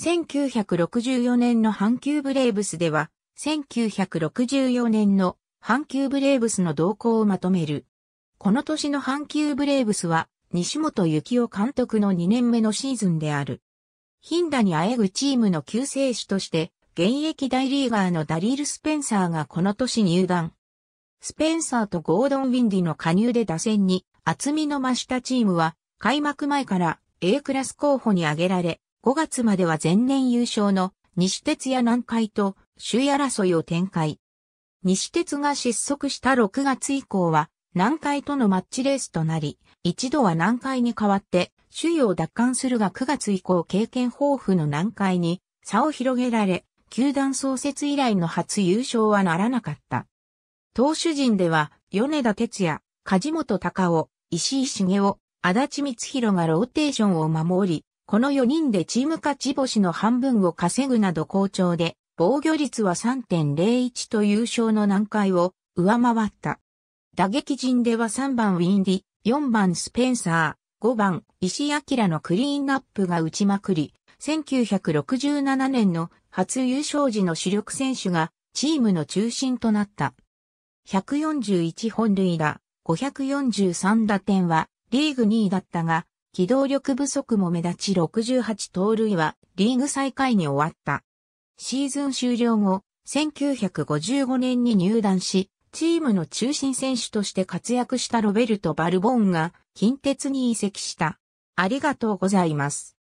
1964年の阪急ブレーブスでは、1964年の阪急ブレーブスの動向をまとめる。この年の阪急ブレーブスは、西本幸雄監督の2年目のシーズンである。ヒンダにあえぐチームの救世主として、現役大リーガーのダリール・スペンサーがこの年入団。スペンサーとゴードン・ウィンディの加入で打線に厚みの増したチームは、開幕前から A クラス候補に挙げられ、5月までは前年優勝の西鉄や南海と首位争いを展開。西鉄が失速した6月以降は南海とのマッチレースとなり、一度は南海に代わって首位を奪還するが9月以降経験豊富の南海に差を広げられ、球団創設以来の初優勝はならなかった。投手陣では、米田哲也、梶本隆夫、石井茂夫、足立光弘がローテーションを守り、この4人でチーム勝ち星の半分を稼ぐなど好調で、防御率は3.01と優勝の難解を上回った。打撃陣では3番ウィンディ、4番スペンサー、5番石明のクリーンナップが打ちまくり、1967年の初優勝時の主力選手がチームの中心となった。141本塁打、543打点はリーグ2位だったが、機動力不足も目立ち68盗塁はリーグ最下位に終わった。シーズン終了後、1955年に入団し、チームの中心選手として活躍したロベルト・バルボーンが近鉄に移籍した。ありがとうございます。